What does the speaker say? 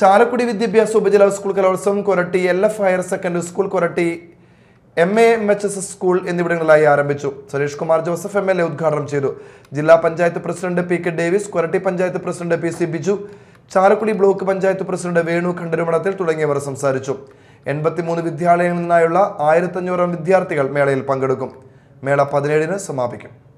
ചാലക്കുടി വിദ്യാഭ്യാസ ഉപജില school Kalolsavam Koratty L F higher secondary school Koratty M A M H S S school എന്നിവിടങ്ങളിലായി ആരംഭിച്ചു Suresh Kumar Joseph M L A ഉദ്ഘാടനം ചെയ്തു ജില്ലാ panchayat president P K Davis Koratty panchayat president P C Biju Chalakudy block panchayat president Venu ഖണ്ഡരുമണത്തിൽ തുടങ്ങിയവർ സംസാരിച്ചു എൺപത്തിമൂന്ന് വിദ്യാലയങ്ങളിൽ നിന്നായുള്ള ആയിരത്തഞ്ഞൂറോളം വിദ്യാർത്ഥികൾ മേളയിൽ പങ്കെടുക്കും മേള പതിനേഴിന് സമാപിക്കും